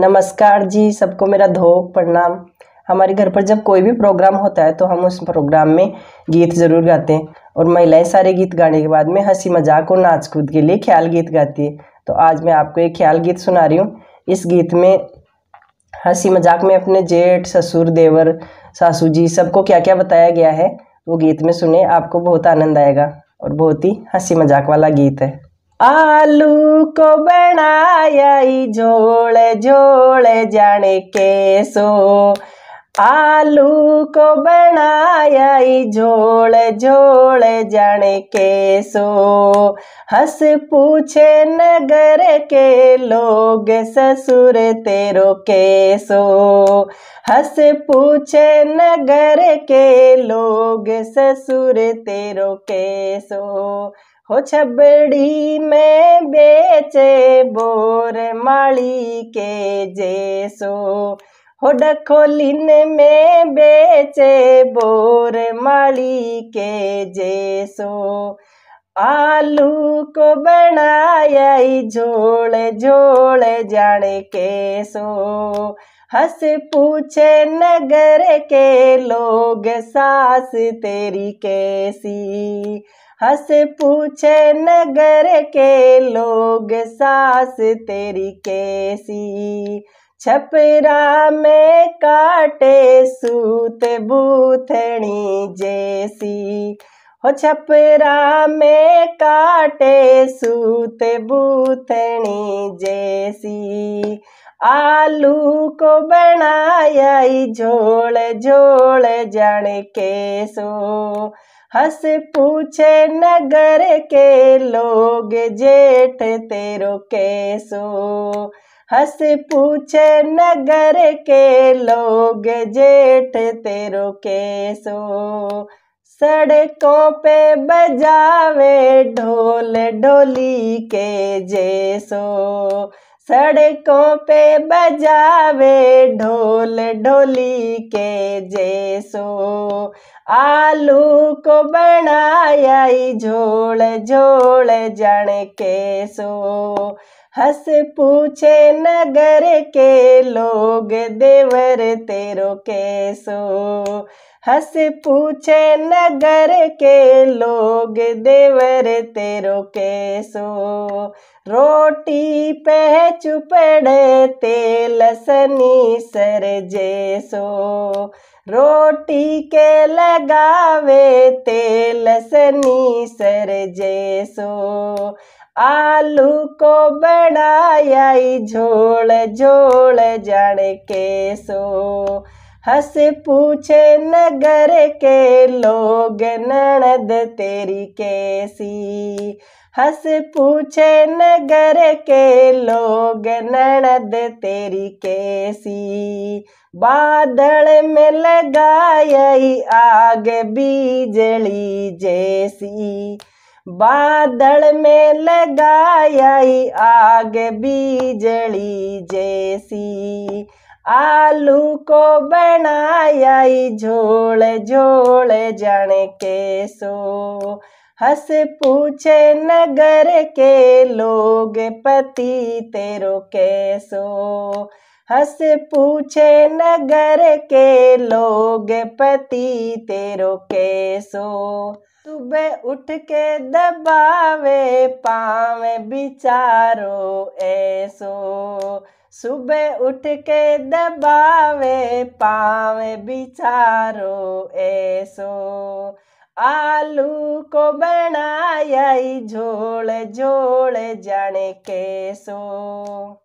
नमस्कार जी सबको मेरा धोख प्रणाम हमारे घर पर जब कोई भी प्रोग्राम होता है तो हम उस प्रोग्राम में गीत ज़रूर गाते हैं और महिलाएं सारे गीत गाने के बाद में हंसी मजाक और नाच कूद के लिए ख्याल गीत गाती है तो आज मैं आपको एक ख्याल गीत सुना रही हूँ इस गीत में हंसी मजाक में अपने जेठ ससुर देवर सासू जी सबको क्या क्या बताया गया है वो गीत में सुने आपको बहुत आनंद आएगा और बहुत ही हंसी मजाक वाला गीत है आलू को बनाया झोल जोड़ जाने के सो आलू को बनाया झोल झोल जाने के सो हंस पूछे नगर के लोग ससुर तेरो के सो हंस पूछे नगर के लोग ससुर तेरो के सो हो छबड़ी में बेचे बोर माली के जैसो हो डखोलिन में बेचे बोर माली के जैसो आलू को बनाया झोल झोल जाने के सो हस पूछे नगर के लोग सास तेरी कैसी हंस पूछे नगर के लोग सास तेरी कैसी छपरा में काटे सूत बूथनी जैसी हो छपरा में काटे सूत बूथनी जैसी आलू को बनाया झोल झोल जन के सो हंस पूछे नगर के लोग जेठ तेरो सो हस पूछे नगर के लोग जेठ तेरो सो सड़कों पे बजावे ढोल ढोली के जैसो सड़कों पे बजावे ढोल ढोली के जैसो आलू को बनाया झोल झोल जन के सो हस पूछे नगर के लोग देवर तेरो के सो हंस पूछे नगर के लोग देवर तेरो के सो रोटी पे चुपड़े तेल सनी सर जैसो रोटी के लगावे तेल सनी सर जैसो आलू को बनाया झोल झोल जड़ के सो हस पूछे नगर के लोग ननद तेरी कैसी हंस पूछे नगर के लोग ननद तेरी कैसी बादल में लगाई आग बिजली जैसी बादल में लगाई आग बिजली जैसी आलू को बनाया झोल झोल जन के सो हस पूछे नगर के लोग पति तेरो कैसो हंस पूछे नगर के लोग पति तेरो कैसो सुबह उठ के दबावे पाँव बिचारो ऐसो सुबह उठ के दबावे पाँव बिचारो ऐसो आलू को बनाया झोल झोल जाने सो